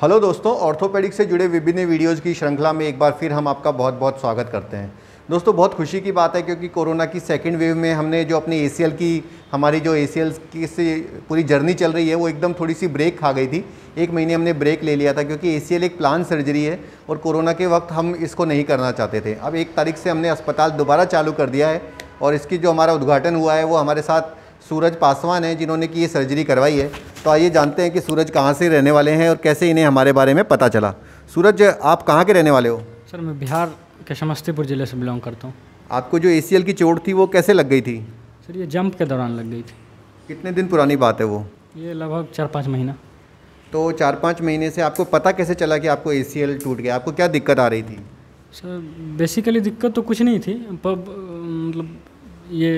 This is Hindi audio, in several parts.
हेलो दोस्तों ऑर्थोपेडिक से जुड़े विभिन्न वीडियोज़ की श्रृंखला में एक बार फिर हम आपका बहुत बहुत स्वागत करते हैं दोस्तों बहुत खुशी की बात है क्योंकि कोरोना की सेकेंड वेव में हमने जो अपनी ए की हमारी जो ए की से पूरी जर्नी चल रही है वो एकदम थोड़ी सी ब्रेक खा गई थी एक महीने हमने ब्रेक ले लिया था क्योंकि ए एक प्लान सर्जरी है और कोरोना के वक्त हम इसको नहीं करना चाहते थे अब एक तारीख से हमने अस्पताल दोबारा चालू कर दिया है और इसकी जो हमारा उद्घाटन हुआ है वो हमारे साथ सूरज पासवान है जिन्होंने कि ये सर्जरी करवाई है तो आइए जानते हैं कि सूरज कहाँ से रहने वाले हैं और कैसे इन्हें हमारे बारे में पता चला सूरज आप कहाँ के रहने वाले हो सर मैं बिहार के समस्तीपुर ज़िले से बिलोंग करता हूँ आपको जो ए की चोट थी वो कैसे लग गई थी सर ये जंप के दौरान लग गई थी कितने दिन पुरानी बात है वो ये लगभग चार पाँच महीना तो चार पाँच महीने से आपको पता कैसे चला कि आपको ए टूट गया आपको क्या दिक्कत आ रही थी सर बेसिकली दिक्कत तो कुछ नहीं थी पर मतलब ये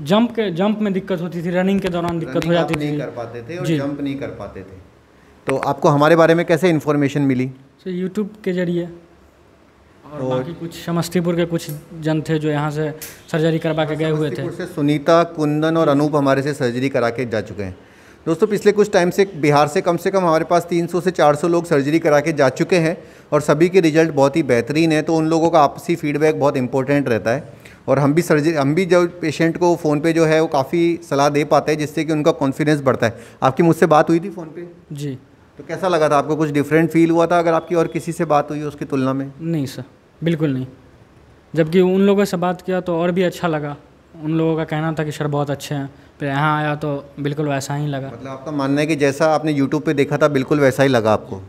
जंप के जंप में दिक्कत होती थी रनिंग के दौरान दिक्कत हो जाती थी नहीं कर पाते थे और जंप नहीं कर पाते थे तो आपको हमारे बारे में कैसे इन्फॉर्मेशन मिली सर यूट्यूब के जरिए और बाकी कुछ समस्तीपुर के कुछ जन थे जो यहाँ से सर्जरी करवा के गए हुए थे से सुनीता कुंदन और अनूप हमारे से सर्जरी करा के जा चुके हैं दोस्तों पिछले कुछ टाइम से बिहार से कम से कम हमारे पास 300 से 400 लोग सर्जरी करा के जा चुके हैं और सभी के रिजल्ट बहुत ही बेहतरीन है तो उन लोगों का आपसी फीडबैक बहुत इंपॉर्टेंट रहता है और हम भी सर्जरी हम भी जो पेशेंट को फ़ोन पे जो है वो काफ़ी सलाह दे पाते हैं जिससे कि उनका कॉन्फिडेंस बढ़ता है आपकी मुझसे बात हुई थी फ़ोन पे जी तो कैसा लगा था आपको कुछ डिफरेंट फील हुआ था अगर आपकी और किसी से बात हुई उसकी तुलना में नहीं सर बिल्कुल नहीं जबकि उन लोगों से बात किया तो और भी अच्छा लगा उन लोगों का कहना था कि सर बहुत अच्छे हैं फिर यहाँ आया तो बिल्कुल वैसा ही लगा मतलब आपका मानना है कि जैसा आपने यूट्यूब पर देखा था बिल्कुल वैसा ही लगा आपको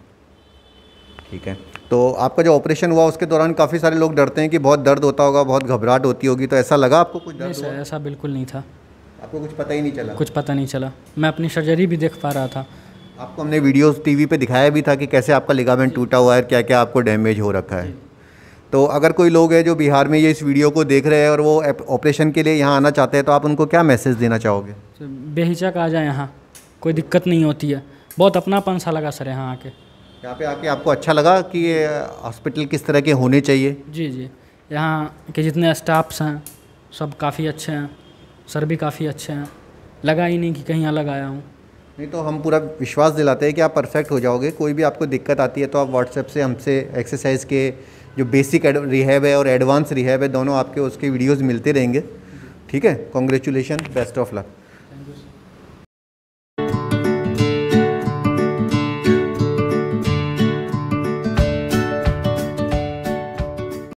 ठीक है तो आपका जो ऑपरेशन हुआ उसके दौरान काफ़ी सारे लोग डरते हैं कि बहुत दर्द होता होगा बहुत घबराहट होती होगी तो ऐसा लगा आपको कुछ नहीं सर ऐसा बिल्कुल नहीं था आपको कुछ पता ही नहीं चला कुछ पता नहीं चला मैं अपनी सर्जरी भी देख पा रहा था आपको हमने वीडियोस टीवी पे दिखाया भी था कि कैसे आपका लिगामेंट टूटा हुआ है क्या क्या आपको डैमेज हो रखा है तो अगर कोई लोग है जो बिहार में ये इस वीडियो को देख रहे हैं और वो ऑपरेशन के लिए यहाँ आना चाहते हैं तो आप उनको क्या मैसेज देना चाहोगे बेहिचक आ जाए यहाँ कोई दिक्कत नहीं होती है बहुत अपनापन सा लगा सर यहाँ आके यहाँ पे आके आपको अच्छा लगा कि ये हॉस्पिटल किस तरह के होने चाहिए जी जी यहाँ के जितने स्टाफ्स हैं सब काफ़ी अच्छे हैं सर भी काफ़ी अच्छे हैं लगा ही नहीं कि कहीं अलग आया हूँ नहीं तो हम पूरा विश्वास दिलाते हैं कि आप परफेक्ट हो जाओगे कोई भी आपको दिक्कत आती है तो आप व्हाट्सएप से हमसे एक्सरसाइज के जो बेसिक रिहैब है और एडवांस रिहैब है दोनों आपके उसके वीडियोज़ मिलते रहेंगे ठीक है कॉन्ग्रेचुलेशन बेस्ट ऑफ लक